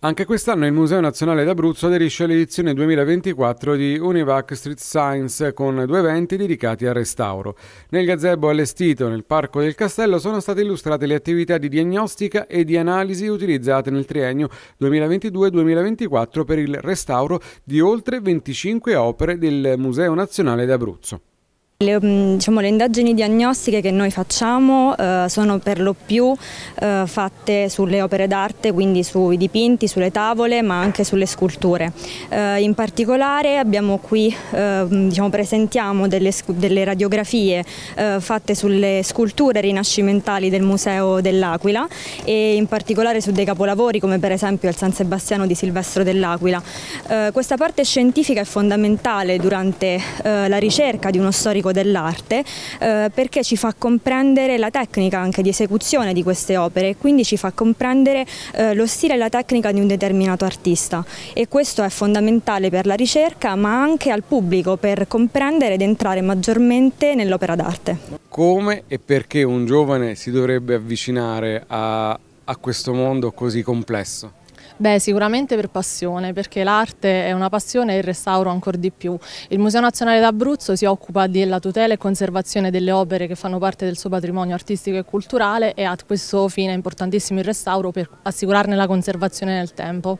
Anche quest'anno il Museo Nazionale d'Abruzzo aderisce all'edizione 2024 di Univac Street Science con due eventi dedicati al restauro. Nel gazebo allestito nel Parco del Castello sono state illustrate le attività di diagnostica e di analisi utilizzate nel triennio 2022-2024 per il restauro di oltre 25 opere del Museo Nazionale d'Abruzzo. Le, mm, diciamo, le, indagini diagnostiche che noi facciamo eh, sono per lo più eh, fatte sulle opere d'arte, quindi sui dipinti, sulle tavole, ma anche sulle sculture. Eh, in particolare qui, eh, diciamo, presentiamo delle, delle radiografie eh, fatte sulle sculture rinascimentali del Museo dell'Aquila e in particolare su dei capolavori come per esempio il San Sebastiano di Silvestro dell'Aquila. Eh, questa parte scientifica è fondamentale durante la ricerca di uno storico storico dell'arte eh, perché ci fa comprendere la tecnica anche di esecuzione di queste opere e quindi ci fa comprendere eh, lo stile e la tecnica di un determinato artista e questo è fondamentale per la ricerca ma anche al pubblico per comprendere ed entrare maggiormente nell'opera d'arte. Come e perché un giovane si dovrebbe avvicinare a, a questo mondo così complesso? Beh, sicuramente per passione, perché l'arte è una passione e il restauro ancora di più. Il Museo Nazionale d'Abruzzo si occupa della tutela e conservazione delle opere che fanno parte del suo patrimonio artistico e culturale e a questo fine è importantissimo il restauro per assicurarne la conservazione nel tempo.